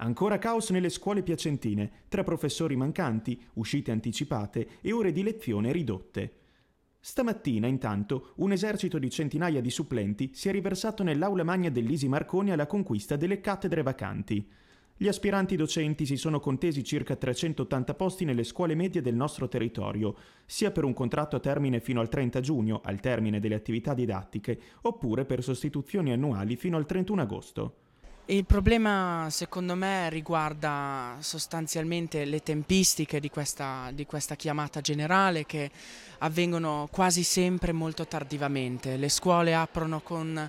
Ancora caos nelle scuole piacentine, tra professori mancanti, uscite anticipate e ore di lezione ridotte. Stamattina, intanto, un esercito di centinaia di supplenti si è riversato nell'aula magna dell'Isi Marconi alla conquista delle cattedre vacanti. Gli aspiranti docenti si sono contesi circa 380 posti nelle scuole medie del nostro territorio, sia per un contratto a termine fino al 30 giugno, al termine delle attività didattiche, oppure per sostituzioni annuali fino al 31 agosto. Il problema secondo me riguarda sostanzialmente le tempistiche di questa, di questa, chiamata generale che avvengono quasi sempre molto tardivamente. Le scuole aprono con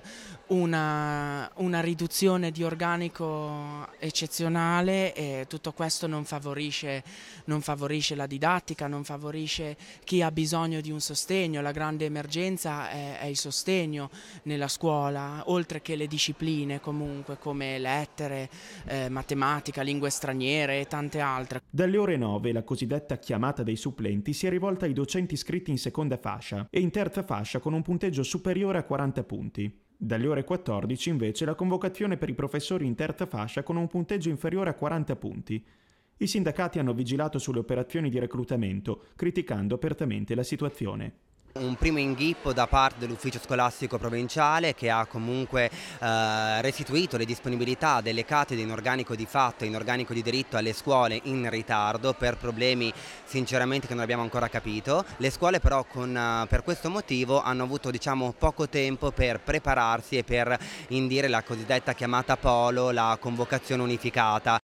una, una riduzione di organico eccezionale e tutto questo non favorisce, non favorisce, la didattica, non favorisce chi ha bisogno di un sostegno. La grande emergenza è, è il sostegno nella scuola, oltre che le discipline comunque come lettere, eh, matematica, lingue straniere e tante altre. Dalle ore 9 la cosiddetta chiamata dei supplenti si è rivolta ai docenti iscritti in seconda fascia e in terza fascia con un punteggio superiore a 40 punti. Dalle ore 14 invece la convocazione per i professori in terza fascia con un punteggio inferiore a 40 punti. I sindacati hanno vigilato sulle operazioni di reclutamento, criticando apertamente la situazione. Un primo inghippo da parte dell'ufficio scolastico provinciale che ha comunque eh, restituito le disponibilità delle cattedre in organico di fatto e in organico di diritto alle scuole in ritardo per problemi sinceramente che non abbiamo ancora capito. Le scuole però con, eh, per questo motivo hanno avuto diciamo, poco tempo per prepararsi e per indire la cosiddetta chiamata Polo, la convocazione unificata